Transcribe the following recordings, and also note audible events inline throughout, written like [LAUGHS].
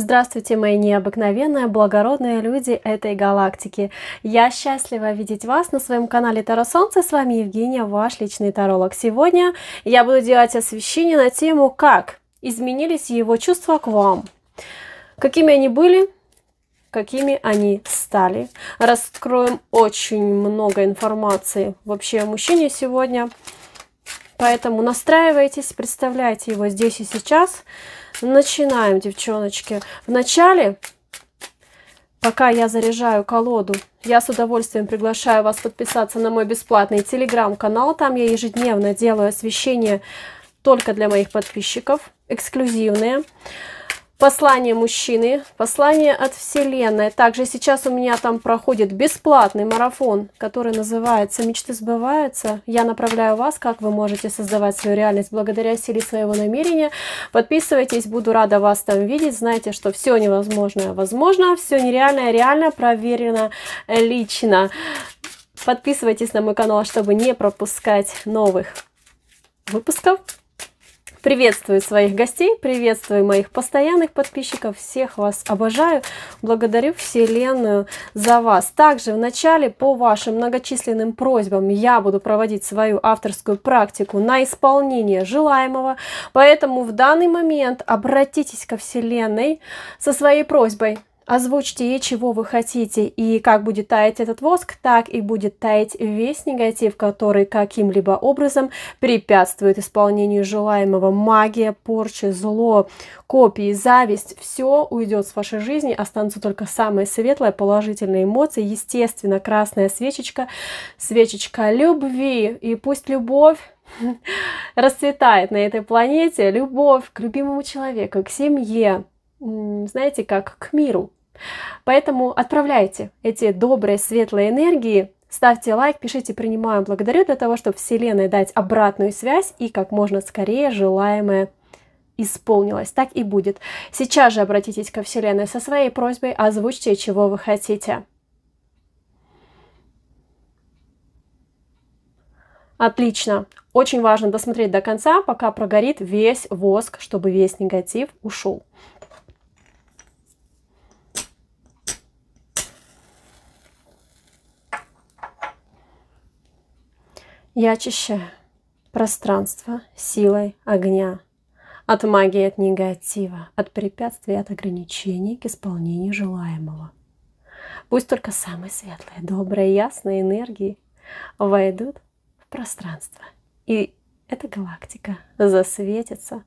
Здравствуйте, мои необыкновенные, благородные люди этой галактики. Я счастлива видеть вас на своем канале Таро Солнце. С вами Евгения, ваш личный таролог. Сегодня я буду делать освещение на тему, как изменились его чувства к вам. Какими они были, какими они стали. Раскроем очень много информации вообще о мужчине сегодня. Поэтому настраивайтесь, представляйте его здесь и сейчас – Начинаем, девчоночки. Вначале, пока я заряжаю колоду, я с удовольствием приглашаю вас подписаться на мой бесплатный телеграм-канал. Там я ежедневно делаю освещение только для моих подписчиков, эксклюзивные. Эксклюзивные. Послание мужчины, послание от Вселенной. Также сейчас у меня там проходит бесплатный марафон, который называется «Мечты сбываются». Я направляю вас, как вы можете создавать свою реальность благодаря силе своего намерения. Подписывайтесь, буду рада вас там видеть. Знайте, что все невозможное возможно, все нереальное реально, проверено лично. Подписывайтесь на мой канал, чтобы не пропускать новых выпусков. Приветствую своих гостей, приветствую моих постоянных подписчиков, всех вас обожаю, благодарю Вселенную за вас. Также в начале по вашим многочисленным просьбам я буду проводить свою авторскую практику на исполнение желаемого, поэтому в данный момент обратитесь ко Вселенной со своей просьбой. Озвучьте ей, чего вы хотите, и как будет таять этот воск, так и будет таять весь негатив, который каким-либо образом препятствует исполнению желаемого. Магия, порча, зло, копии, зависть, все уйдет с вашей жизни, останутся только самые светлые, положительные эмоции. Естественно, красная свечечка, свечечка любви, и пусть любовь [LAUGHS] расцветает на этой планете любовь к любимому человеку, к семье, знаете, как к миру, Поэтому отправляйте эти добрые, светлые энергии, ставьте лайк, пишите принимаем, благодарю» для того, чтобы Вселенной дать обратную связь и как можно скорее желаемое исполнилось. Так и будет. Сейчас же обратитесь ко Вселенной со своей просьбой, озвучьте, чего вы хотите. Отлично. Очень важно досмотреть до конца, пока прогорит весь воск, чтобы весь негатив ушел. Я очищаю пространство силой огня от магии, от негатива, от препятствий, от ограничений к исполнению желаемого. Пусть только самые светлые, добрые, ясные энергии войдут в пространство. И эта галактика засветится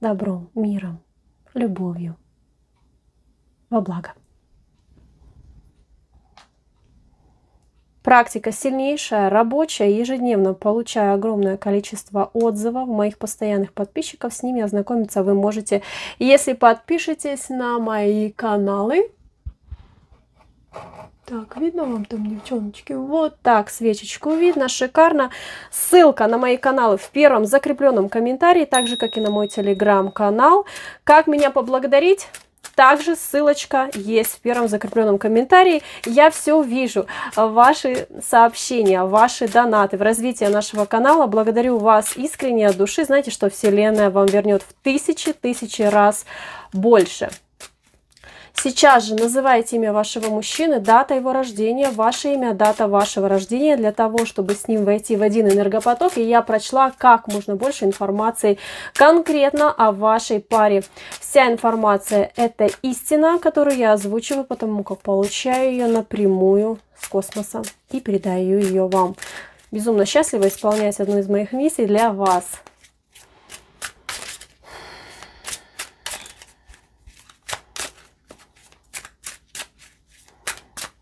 добром, миром, любовью во благо. Практика сильнейшая, рабочая, ежедневно получаю огромное количество отзывов моих постоянных подписчиков. С ними ознакомиться вы можете, если подпишетесь на мои каналы. Так, видно вам там, девчоночки? Вот так свечечку видно, шикарно. Ссылка на мои каналы в первом закрепленном комментарии, так же, как и на мой телеграм-канал. Как меня поблагодарить? Также ссылочка есть в первом закрепленном комментарии. Я все вижу, ваши сообщения, ваши донаты в развитии нашего канала. Благодарю вас искренне от души. Знаете, что Вселенная вам вернет в тысячи-тысячи раз больше. Сейчас же называйте имя вашего мужчины, дата его рождения, ваше имя, дата вашего рождения, для того, чтобы с ним войти в один энергопоток. И я прочла как можно больше информации конкретно о вашей паре. Вся информация – это истина, которую я озвучиваю, потому как получаю ее напрямую с космоса и передаю ее вам. Безумно счастлива исполнять одну из моих миссий для вас.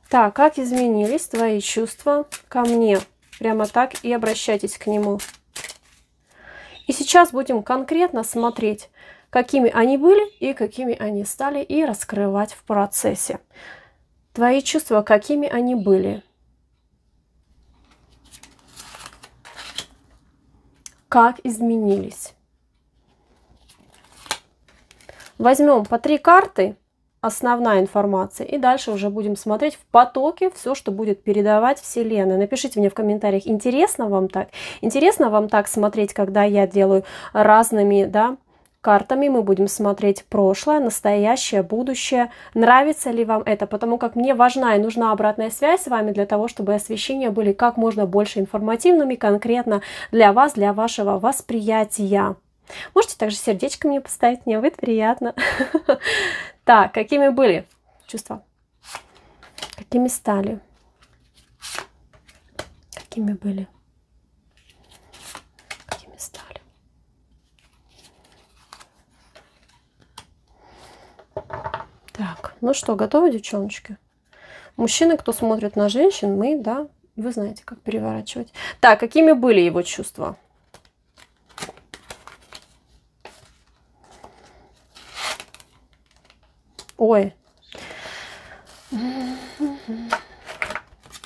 Так, как изменились твои чувства ко мне? Прямо так и обращайтесь к нему. И сейчас будем конкретно смотреть, какими они были и какими они стали, и раскрывать в процессе. Твои чувства, какими они были. Как изменились. Возьмем по три карты основная информация. И дальше уже будем смотреть в потоке все, что будет передавать Вселенная. Напишите мне в комментариях, интересно вам так? Интересно вам так смотреть, когда я делаю разными, да, картами мы будем смотреть прошлое, настоящее, будущее. Нравится ли вам это? Потому как мне важна и нужна обратная связь с вами для того, чтобы освещения были как можно больше информативными конкретно для вас, для вашего восприятия. Можете также сердечко мне поставить, мне будет приятно. [LAUGHS] Так, какими были чувства? Какими стали? Какими были? Какими стали? Так, ну что, готовы, девчоночки? Мужчины, кто смотрит на женщин, мы, да, вы знаете, как переворачивать. Так, какими были его чувства? Ой.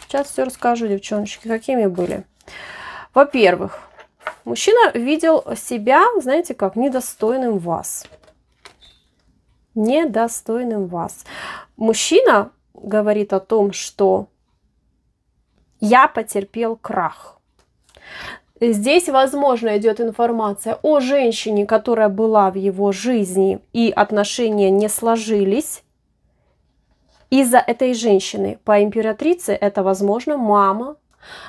Сейчас все расскажу, девчоночки, какими были. Во-первых, мужчина видел себя, знаете как, недостойным вас. Недостойным вас. Мужчина говорит о том, что я потерпел крах. Здесь, возможно, идет информация о женщине, которая была в его жизни, и отношения не сложились из-за этой женщины. По императрице это, возможно, мама,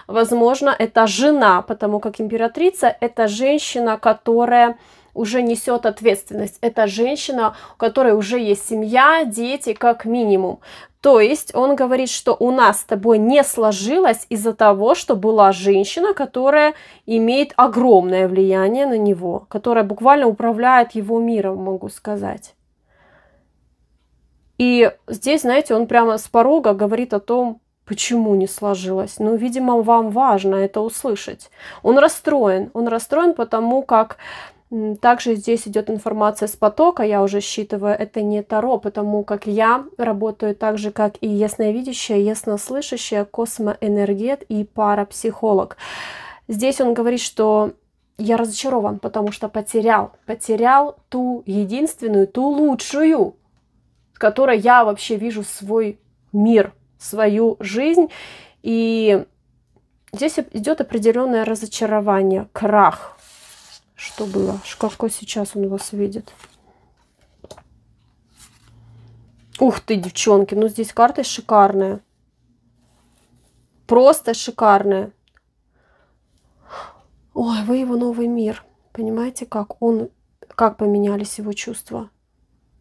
возможно, это жена, потому как императрица – это женщина, которая уже несет ответственность. Это женщина, у которой уже есть семья, дети как минимум. То есть он говорит, что у нас с тобой не сложилось из-за того, что была женщина, которая имеет огромное влияние на него, которая буквально управляет его миром, могу сказать. И здесь, знаете, он прямо с порога говорит о том, почему не сложилось. Ну, видимо, вам важно это услышать. Он расстроен. Он расстроен потому, как также здесь идет информация с потока, я уже считываю, это не Таро, потому как я работаю так же, как и ясновидящая, яснослышащая, космоэнергет и парапсихолог. Здесь он говорит, что я разочарован, потому что потерял, потерял ту единственную, ту лучшую, в которой я вообще вижу свой мир, свою жизнь. И здесь идет определенное разочарование, крах, что было, какой сейчас он вас видит. Ух ты, девчонки, ну здесь карты шикарные. Просто шикарные. Ой, вы его новый мир. Понимаете, как он, как поменялись его чувства.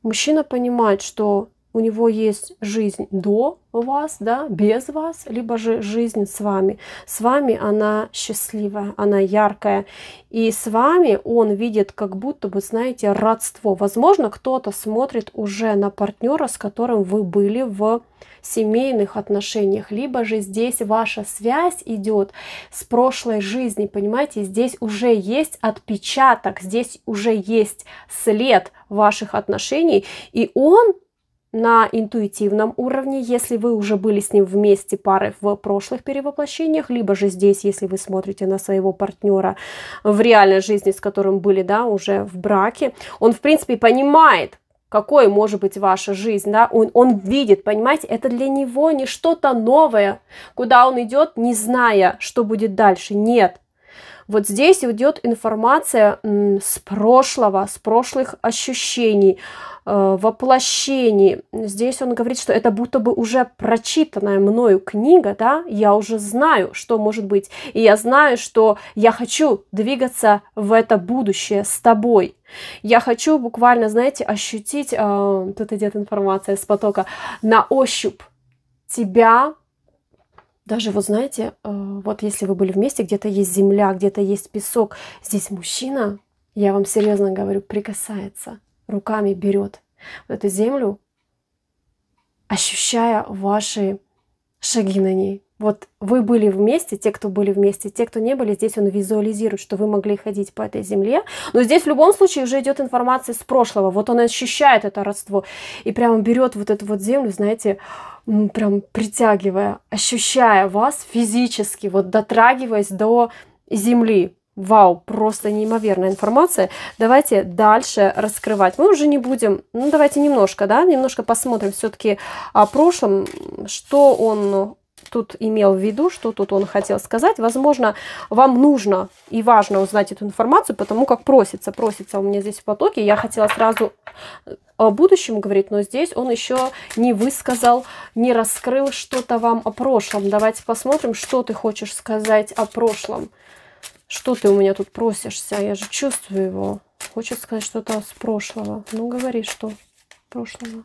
Мужчина понимает, что у него есть жизнь до вас, да, без вас, либо же жизнь с вами. С вами она счастливая, она яркая. И с вами он видит как будто бы, знаете, родство. Возможно, кто-то смотрит уже на партнера, с которым вы были в семейных отношениях, либо же здесь ваша связь идет с прошлой жизни, понимаете, здесь уже есть отпечаток, здесь уже есть след ваших отношений, и он на интуитивном уровне, если вы уже были с ним вместе пары в прошлых перевоплощениях, либо же здесь, если вы смотрите на своего партнера в реальной жизни, с которым были, да, уже в браке, он, в принципе, понимает, какой может быть ваша жизнь, да, он, он видит, понимаете, это для него не что-то новое, куда он идет, не зная, что будет дальше, нет, вот здесь идет информация с прошлого, с прошлых ощущений, Э, воплощении. Здесь он говорит, что это будто бы уже прочитанная мною книга, да, я уже знаю, что может быть, и я знаю, что я хочу двигаться в это будущее с тобой. Я хочу буквально, знаете, ощутить, э, тут идет информация с потока, на ощупь тебя, даже вот знаете, э, вот если вы были вместе, где-то есть земля, где-то есть песок, здесь мужчина, я вам серьезно говорю, прикасается руками берет вот эту землю, ощущая ваши шаги на ней. Вот вы были вместе, те, кто были вместе, те, кто не были, здесь он визуализирует, что вы могли ходить по этой земле. Но здесь в любом случае уже идет информация с прошлого. Вот он ощущает это родство и прямо берет вот эту вот землю, знаете, прям притягивая, ощущая вас физически, вот дотрагиваясь до земли. Вау, просто неимоверная информация. Давайте дальше раскрывать. Мы уже не будем, ну давайте немножко, да, немножко посмотрим все-таки о прошлом, что он тут имел в виду, что тут он хотел сказать. Возможно, вам нужно и важно узнать эту информацию, потому как просится, просится у меня здесь в потоке. Я хотела сразу о будущем говорить, но здесь он еще не высказал, не раскрыл что-то вам о прошлом. Давайте посмотрим, что ты хочешь сказать о прошлом. Что ты у меня тут просишься? Я же чувствую его. Хочет сказать что-то с прошлого. Ну, говори, что прошлого.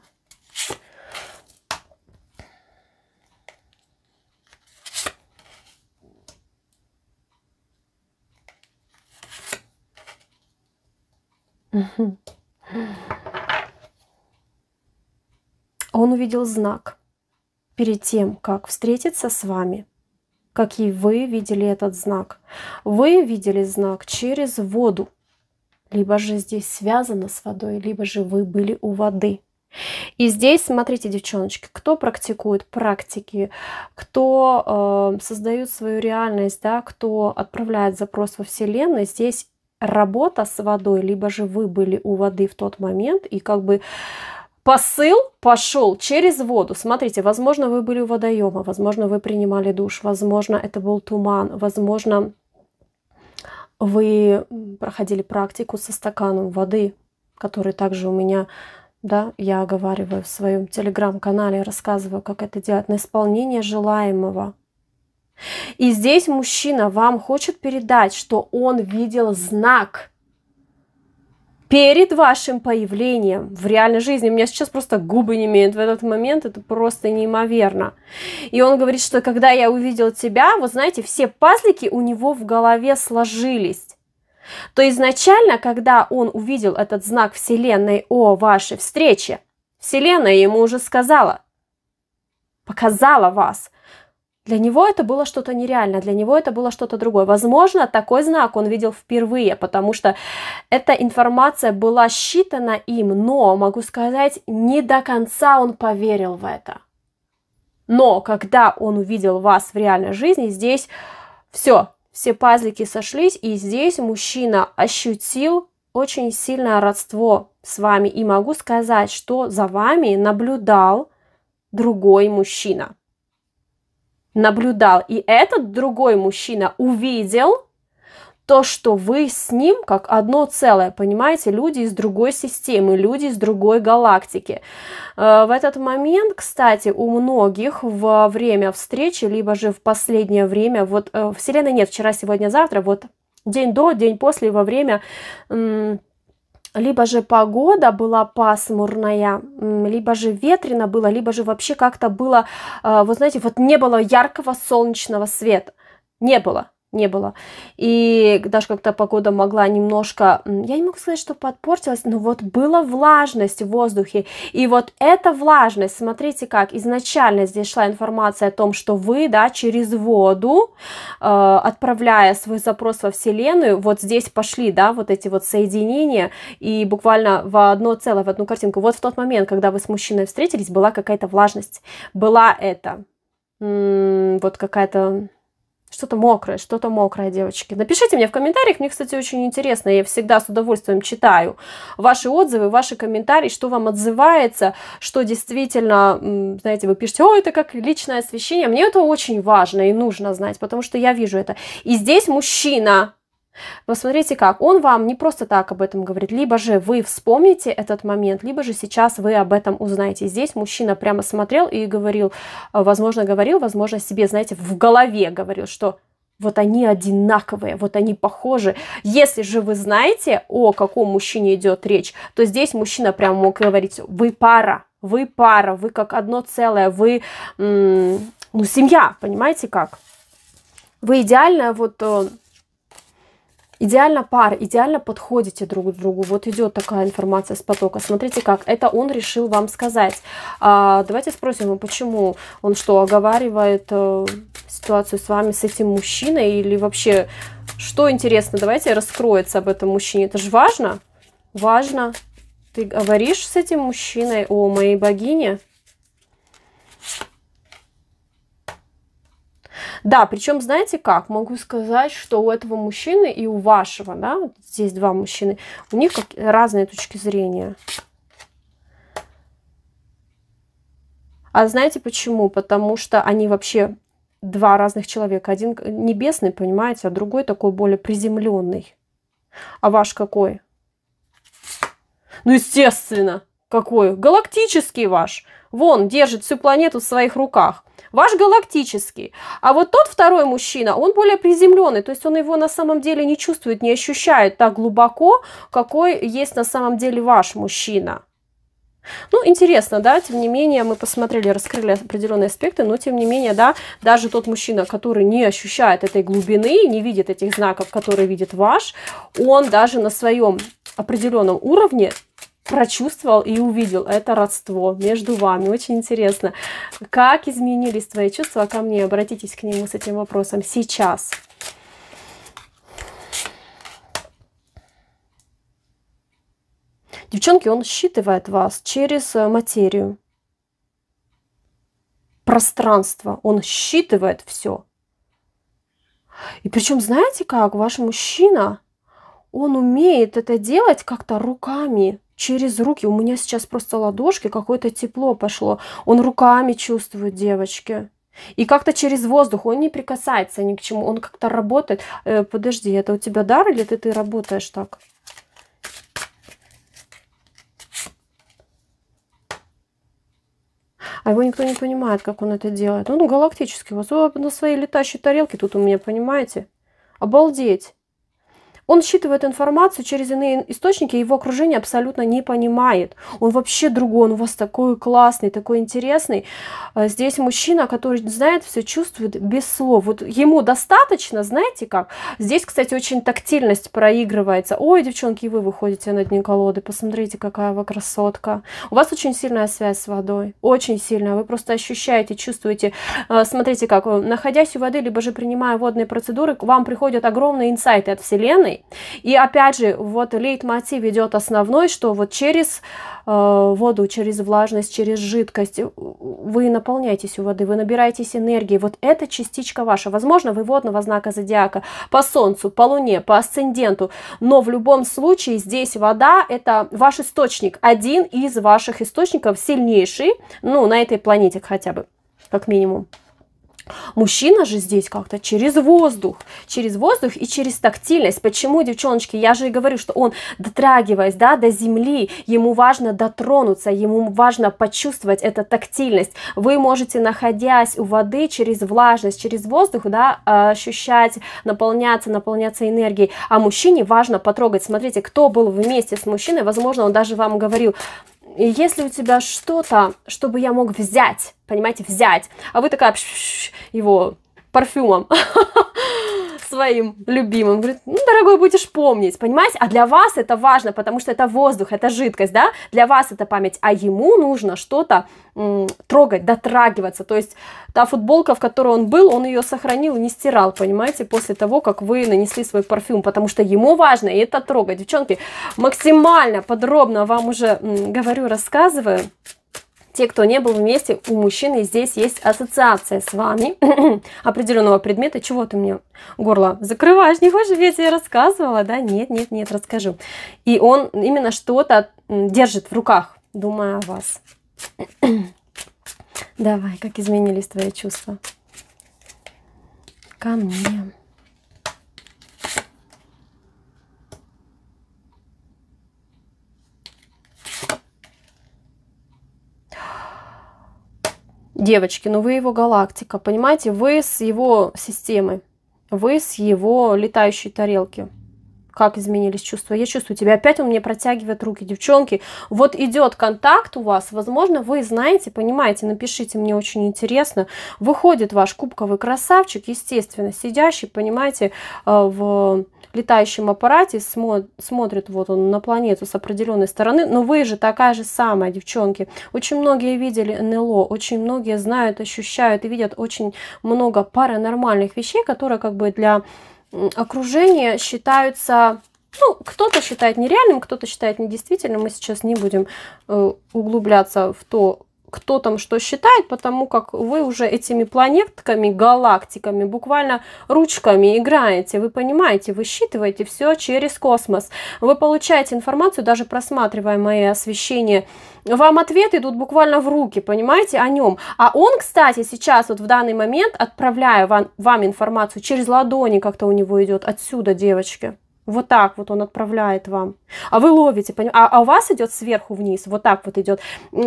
Он увидел знак перед тем, как встретиться с вами – какие вы видели этот знак. Вы видели знак через воду, либо же здесь связано с водой, либо же вы были у воды. И здесь, смотрите, девчоночки, кто практикует практики, кто э, создает свою реальность, да, кто отправляет запрос во Вселенную, здесь работа с водой, либо же вы были у воды в тот момент, и как бы посыл пошел через воду. Смотрите, возможно, вы были у водоема, возможно, вы принимали душ, возможно, это был туман, возможно, вы проходили практику со стаканом воды, который также у меня, да, я оговариваю в своем телеграм-канале, рассказываю, как это делать, на исполнение желаемого. И здесь мужчина вам хочет передать, что он видел знак – перед вашим появлением в реальной жизни. У меня сейчас просто губы не имеют в этот момент, это просто неимоверно. И он говорит, что когда я увидел тебя, вот знаете, все пазлики у него в голове сложились. То изначально, когда он увидел этот знак Вселенной о вашей встрече, Вселенная ему уже сказала, показала вас, для него это было что-то нереальное, для него это было что-то другое. Возможно, такой знак он видел впервые, потому что эта информация была считана им, но, могу сказать, не до конца он поверил в это. Но когда он увидел вас в реальной жизни, здесь все, все пазлики сошлись, и здесь мужчина ощутил очень сильное родство с вами. И могу сказать, что за вами наблюдал другой мужчина наблюдал, и этот другой мужчина увидел то, что вы с ним как одно целое, понимаете, люди из другой системы, люди из другой галактики. Э, в этот момент, кстати, у многих во время встречи, либо же в последнее время, вот э, Вселенной нет вчера, сегодня, завтра, вот день до, день после, во время либо же погода была пасмурная, либо же ветрено было, либо же вообще как-то было, э, вы знаете, вот не было яркого солнечного света, не было не было. И даже как-то погода могла немножко, я не могу сказать, что подпортилась, но вот была влажность в воздухе. И вот эта влажность, смотрите как, изначально здесь шла информация о том, что вы, да, через воду, э, отправляя свой запрос во Вселенную, вот здесь пошли, да, вот эти вот соединения, и буквально в одно целое, в одну картинку. Вот в тот момент, когда вы с мужчиной встретились, была какая-то влажность, была это, м -м, вот какая-то что-то мокрое, что-то мокрое, девочки. Напишите мне в комментариях, мне, кстати, очень интересно, я всегда с удовольствием читаю ваши отзывы, ваши комментарии, что вам отзывается, что действительно, знаете, вы пишете, о, это как личное освещение. Мне это очень важно и нужно знать, потому что я вижу это. И здесь мужчина но смотрите как, он вам не просто так об этом говорит, либо же вы вспомните этот момент, либо же сейчас вы об этом узнаете. Здесь мужчина прямо смотрел и говорил, а, возможно, говорил, возможно, себе, знаете, в голове говорил, что вот они одинаковые, вот они похожи. Если же вы знаете, о каком мужчине идет речь, то здесь мужчина прямо мог говорить, вы пара, вы пара, вы как одно целое, вы, ну, семья, понимаете как? Вы идеально вот э, Идеально пар, идеально подходите друг к другу. Вот идет такая информация с потока. Смотрите как, это он решил вам сказать. А, давайте спросим, ну, почему он что, оговаривает э, ситуацию с вами, с этим мужчиной? Или вообще, что интересно, давайте раскроется об этом мужчине. Это же важно, важно. Ты говоришь с этим мужчиной о моей богине? Да, причем, знаете как, могу сказать, что у этого мужчины и у вашего, да, здесь два мужчины, у них разные точки зрения. А знаете почему? Потому что они вообще два разных человека. Один небесный, понимаете, а другой такой более приземленный. А ваш какой? Ну, естественно, какой? Галактический ваш. Вон, держит всю планету в своих руках. Ваш галактический. А вот тот второй мужчина, он более приземленный, то есть он его на самом деле не чувствует, не ощущает так глубоко, какой есть на самом деле ваш мужчина. Ну, интересно, да, тем не менее, мы посмотрели, раскрыли определенные аспекты, но тем не менее, да, даже тот мужчина, который не ощущает этой глубины, не видит этих знаков, которые видит ваш, он даже на своем определенном уровне прочувствовал и увидел это родство между вами. Очень интересно, как изменились твои чувства ко мне? Обратитесь к нему с этим вопросом сейчас. Девчонки, он считывает вас через э, материю, пространство. Он считывает все. И причем, знаете как, ваш мужчина, он умеет это делать как-то руками через руки. У меня сейчас просто ладошки, какое-то тепло пошло. Он руками чувствует, девочки. И как-то через воздух он не прикасается ни к чему, он как-то работает. Э, подожди, это у тебя дар или ты, ты работаешь так? А его никто не понимает, как он это делает. Он галактический, у вас на своей летающей тарелке тут у меня, понимаете? Обалдеть. Он считывает информацию через иные источники, его окружение абсолютно не понимает. Он вообще другой, он у вас такой классный, такой интересный. А, здесь мужчина, который знает все, чувствует без слов. Вот ему достаточно, знаете как? Здесь, кстати, очень тактильность проигрывается. Ой, девчонки, вы выходите на дни колоды, посмотрите, какая вы красотка. У вас очень сильная связь с водой, очень сильная. Вы просто ощущаете, чувствуете. А, смотрите как, э, находясь у воды, либо же принимая водные процедуры, к вам приходят огромные инсайты от Вселенной, стороны. И опять же, вот лейтмотив идет основной, что вот через э, воду, через влажность, через жидкость э, вы наполняетесь у воды, вы набираетесь энергии. Вот эта частичка ваша. Возможно, вы водного знака зодиака по солнцу, по луне, по асценденту. Но в любом случае здесь вода – это ваш источник, один из ваших источников, сильнейший, ну, на этой планете хотя бы, как минимум. Мужчина же здесь как-то через воздух, через воздух и через тактильность. Почему, девчоночки, я же и говорю, что он, дотрагиваясь да, до земли, ему важно дотронуться, ему важно почувствовать эту тактильность. Вы можете, находясь у воды, через влажность, через воздух, да, ощущать, наполняться, наполняться энергией. А мужчине важно потрогать. Смотрите, кто был вместе с мужчиной, возможно, он даже вам говорил, и если у тебя что-то, чтобы я мог взять, понимаете, взять, а вы такая его парфюмом [LAUGHS] своим любимым. Говорит, ну, дорогой, будешь помнить, понимаете? А для вас это важно, потому что это воздух, это жидкость, да? Для вас это память, а ему нужно что-то трогать, дотрагиваться. То есть та футболка, в которой он был, он ее сохранил и не стирал, понимаете, после того, как вы нанесли свой парфюм, потому что ему важно и это трогать. Девчонки, максимально подробно вам уже говорю, рассказываю те, кто не был вместе, у мужчины здесь есть ассоциация с вами [CLEARS THROAT] определенного предмета. Чего ты мне горло закрываешь? Не хочешь, ведь я рассказывала, да? Нет, нет, нет, расскажу. И он именно что-то держит в руках, думая о вас. [CLEARS THROAT] Давай, как изменились твои чувства? Ко мне. Девочки, но ну вы его галактика, понимаете? Вы с его системы, вы с его летающей тарелки как изменились чувства, я чувствую тебя, опять он мне протягивает руки, девчонки, вот идет контакт у вас, возможно, вы знаете, понимаете, напишите, мне очень интересно, выходит ваш кубковый красавчик, естественно, сидящий, понимаете, э, в летающем аппарате, смотрит вот он на планету с определенной стороны, но вы же такая же самая, девчонки. Очень многие видели НЛО, очень многие знают, ощущают и видят очень много паранормальных вещей, которые как бы для окружение считаются ну, кто-то считает нереальным, кто-то считает недействительным. Мы сейчас не будем э, углубляться в то, кто там что считает, потому как вы уже этими планетками, галактиками, буквально ручками играете, вы понимаете, вы считываете все через космос. Вы получаете информацию, даже просматривая мои освещения, вам ответы идут буквально в руки, понимаете, о нем. А он, кстати, сейчас вот в данный момент, отправляю вам, вам информацию через ладони, как-то у него идет отсюда, девочки. Вот так вот он отправляет вам. А вы ловите, поним... а, а у вас идет сверху вниз, вот так вот идет.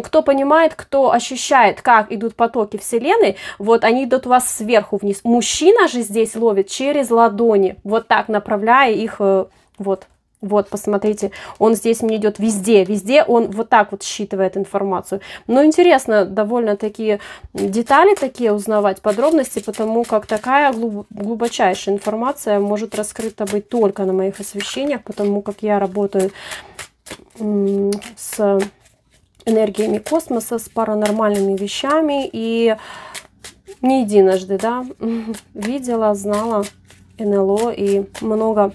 Кто понимает, кто ощущает, как идут потоки Вселенной, вот они идут у вас сверху вниз. Мужчина же здесь ловит через ладони, вот так направляя их, э, вот вот, посмотрите, он здесь мне идет везде, везде он вот так вот считывает информацию. Но интересно довольно такие детали такие узнавать, подробности, потому как такая глубочайшая информация может раскрыта быть только на моих освещениях, потому как я работаю с энергиями космоса, с паранормальными вещами и не единожды, да, [LAUGHS] видела, знала НЛО и много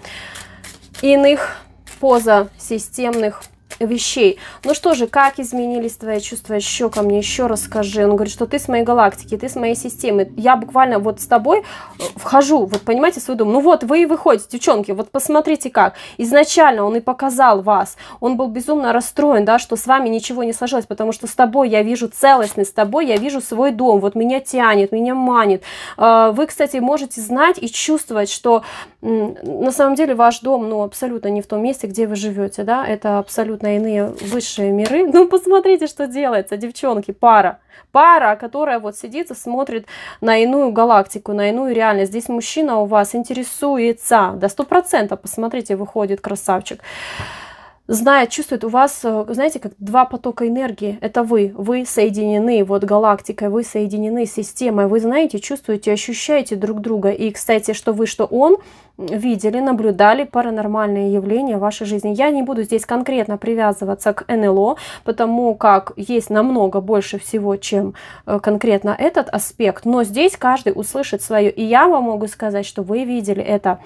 иных позасистемных вещей. Ну что же, как изменились твои чувства еще ко мне, еще расскажи. Он говорит, что ты с моей галактики, ты с моей системы. Я буквально вот с тобой э, вхожу, вот понимаете, свой дом. Ну вот, вы и выходите, девчонки, вот посмотрите как. Изначально он и показал вас. Он был безумно расстроен, да, что с вами ничего не сложилось, потому что с тобой я вижу целостность, с тобой я вижу свой дом. Вот меня тянет, меня манит. А, вы, кстати, можете знать и чувствовать, что на самом деле ваш дом, ну, абсолютно не в том месте, где вы живете, да, это абсолютно на иные высшие миры. [LAUGHS] Ну, посмотрите, что делается, девчонки, пара. Пара, которая вот сидит и смотрит на иную галактику, на иную реальность. Здесь мужчина у вас интересуется, до 100% посмотрите, выходит красавчик. Красавчик знает, чувствует, у вас, э, знаете, как два потока энергии. Это вы, вы соединены вот галактикой, вы соединены системой, вы знаете, чувствуете, ощущаете друг друга. И, кстати, что вы, что он видели, наблюдали паранормальные явления в вашей жизни. Я не буду здесь конкретно привязываться к НЛО, потому как есть намного больше всего, чем э, конкретно этот аспект. Но здесь каждый услышит свое. И я вам могу сказать, что вы видели это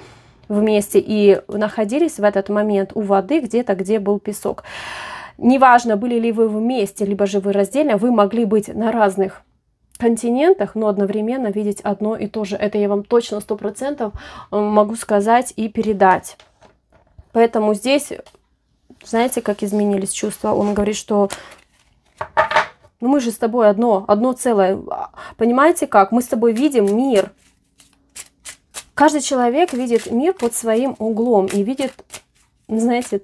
вместе и находились в этот момент у воды где-то, где был песок. Неважно, были ли вы вместе, либо же вы раздельно, вы могли быть на разных континентах, но одновременно видеть одно и то же. Это я вам точно сто процентов э, могу сказать и передать. Поэтому здесь, знаете, как изменились чувства? Он говорит, что ну мы же с тобой одно, одно целое. Понимаете как? Мы с тобой видим мир, Каждый человек видит мир под своим углом и видит, знаете,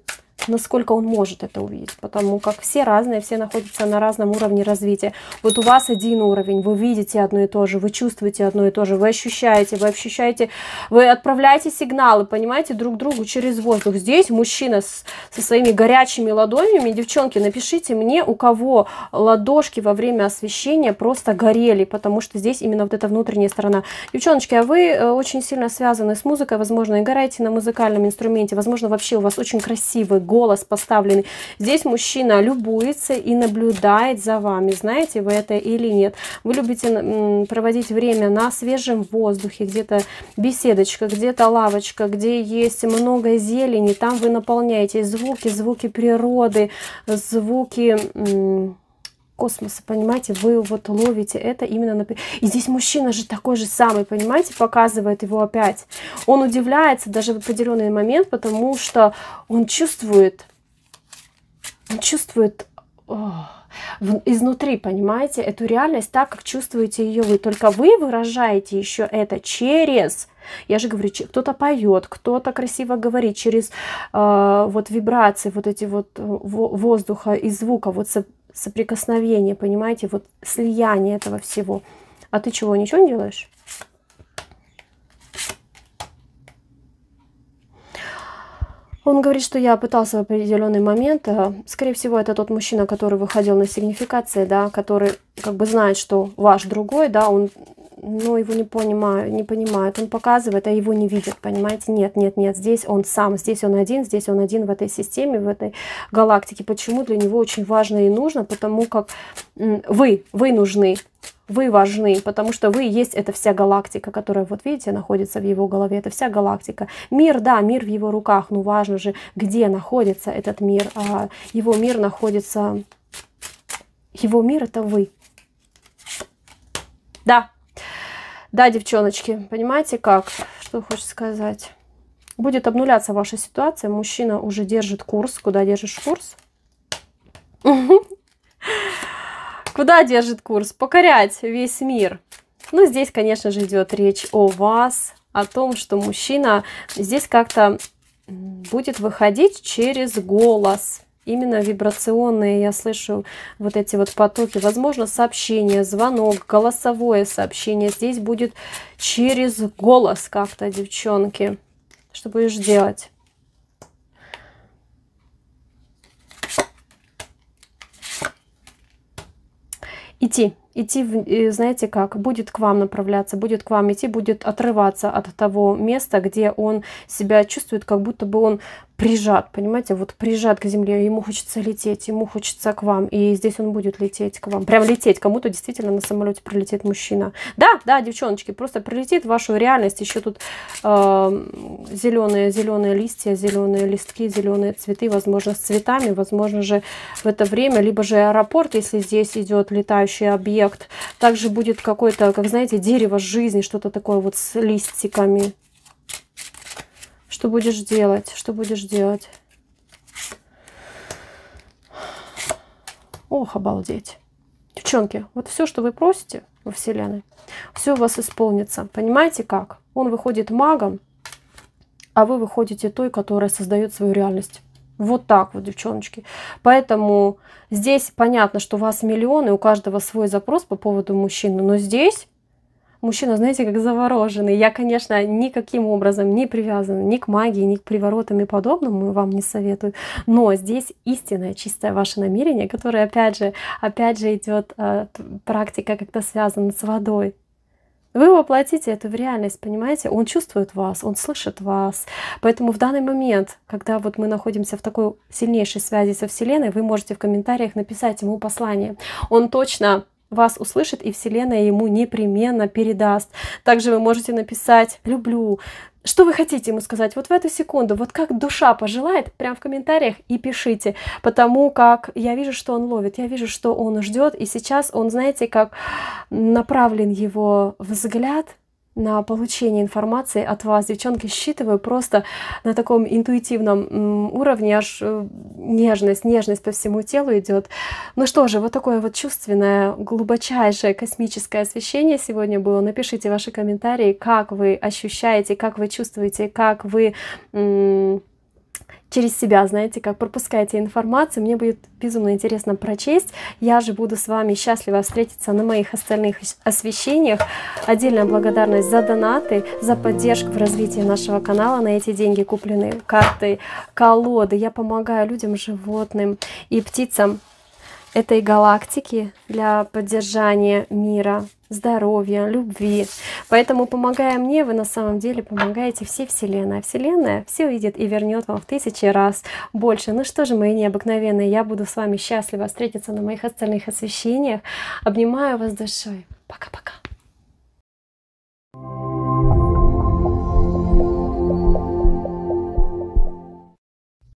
насколько он может это увидеть, потому как все разные, все находятся на разном уровне развития. Вот у вас один уровень, вы видите одно и то же, вы чувствуете одно и то же, вы ощущаете, вы ощущаете, вы отправляете сигналы, понимаете, друг другу через воздух. Здесь мужчина с, со своими горячими ладонями, девчонки, напишите мне, у кого ладошки во время освещения просто горели, потому что здесь именно вот эта внутренняя сторона. Девчоночки, а вы э, очень сильно связаны с музыкой, возможно, играете на музыкальном инструменте, возможно, вообще у вас очень красивый голос поставленный. Здесь мужчина любуется и наблюдает за вами. Знаете вы это или нет. Вы любите проводить время на свежем воздухе, где-то беседочка, где-то лавочка, где есть много зелени. Там вы наполняете звуки, звуки природы, звуки космоса, понимаете, вы вот ловите это именно на... И здесь мужчина же такой же самый, понимаете, показывает его опять. Он удивляется даже в определенный момент, потому что он чувствует, он чувствует изнутри, понимаете, эту реальность так, как чувствуете ее вы. Только вы выражаете еще это через я же говорю, кто-то поет, кто-то красиво говорит через э, вот вибрации, вот эти вот э, воздуха и звука, вот соприкосновение, понимаете, вот слияние этого всего. А ты чего, ничего не делаешь? Он говорит, что я пытался в определенный момент, э, скорее всего, это тот мужчина, который выходил на сигнификации, да, который как бы знает, что ваш другой, да, он но его не понимаю, не понимают. Он показывает, а его не видят, понимаете? Нет, нет, нет, здесь он сам, здесь он один, здесь он один в этой системе, в этой галактике. Почему для него очень важно и нужно? Потому как вы, вы нужны, вы важны, потому что вы есть эта вся галактика, которая, вот видите, находится в его голове, это вся галактика. Мир, да, мир в его руках, но важно же, где находится этот мир. А его мир находится... Его мир — это вы. Да, да, девчоночки, понимаете как? Что хочешь сказать? Будет обнуляться ваша ситуация. Мужчина уже держит курс. Куда держишь курс? Куда держит курс? Покорять весь мир. Ну, здесь, конечно же, идет речь о вас, о том, что мужчина здесь как-то будет выходить через голос. Именно вибрационные я слышу вот эти вот потоки. Возможно, сообщение, звонок, голосовое сообщение. Здесь будет через голос как-то, девчонки. Что будешь делать? Идти идти, э, знаете как, будет к вам направляться, будет к вам идти, будет отрываться от того места, где он себя чувствует, как будто бы он прижат, понимаете, вот прижат к земле, ему хочется лететь, ему хочется к вам, и здесь он будет лететь к вам, прям лететь, кому-то действительно на самолете прилетит мужчина. Да, да, девчоночки, просто прилетит в вашу реальность, еще тут э, эм, зеленые, зеленые листья, зеленые листки, зеленые цветы, возможно, с цветами, возможно же в это время, либо же аэропорт, если здесь идет летающий объект, также будет какой-то, как знаете, дерево жизни, что-то такое вот с листиками, что будешь делать? Что будешь делать? Ох, обалдеть. Девчонки, вот все, что вы просите во Вселенной, все у вас исполнится. Понимаете как? Он выходит магом, а вы выходите той, которая создает свою реальность. Вот так вот, девчоночки. Поэтому здесь понятно, что у вас миллионы, у каждого свой запрос по поводу мужчины, но здесь мужчина, знаете, как завороженный. Я, конечно, никаким образом не привязана ни к магии, ни к приворотам и подобному, вам не советую. Но здесь истинное, чистое ваше намерение, которое, опять же, опять же идет э, практика, то связана с водой. Вы воплотите это в реальность, понимаете? Он чувствует вас, он слышит вас. Поэтому в данный момент, когда вот мы находимся в такой сильнейшей связи со Вселенной, вы можете в комментариях написать ему послание. Он точно вас услышит, и Вселенная ему непременно передаст. Также вы можете написать «люблю», что вы хотите ему сказать вот в эту секунду, вот как душа пожелает, прям в комментариях и пишите, потому как я вижу, что он ловит, я вижу, что он ждет, и сейчас он, знаете, как направлен его взгляд на получение информации от вас. Девчонки, считываю просто на таком интуитивном уровне, аж э, нежность, нежность по всему телу идет. Ну что же, вот такое вот чувственное, глубочайшее космическое освещение сегодня было. Напишите ваши комментарии, как вы ощущаете, как вы чувствуете, как вы через себя, знаете, как пропускаете информацию, мне будет безумно интересно прочесть. Я же буду с вами счастлива встретиться на моих остальных освещениях. Отдельная благодарность за донаты, за поддержку в развитии нашего канала. На эти деньги куплены карты, колоды. Я помогаю людям, животным и птицам этой галактики для поддержания мира здоровья, любви. Поэтому, помогая мне, вы на самом деле помогаете всей Вселенной. А Вселенная все увидит и вернет вам в тысячи раз больше. Ну что же, мои необыкновенные, я буду с вами счастлива встретиться на моих остальных освещениях. Обнимаю вас душой. Пока-пока. Thank -пока. you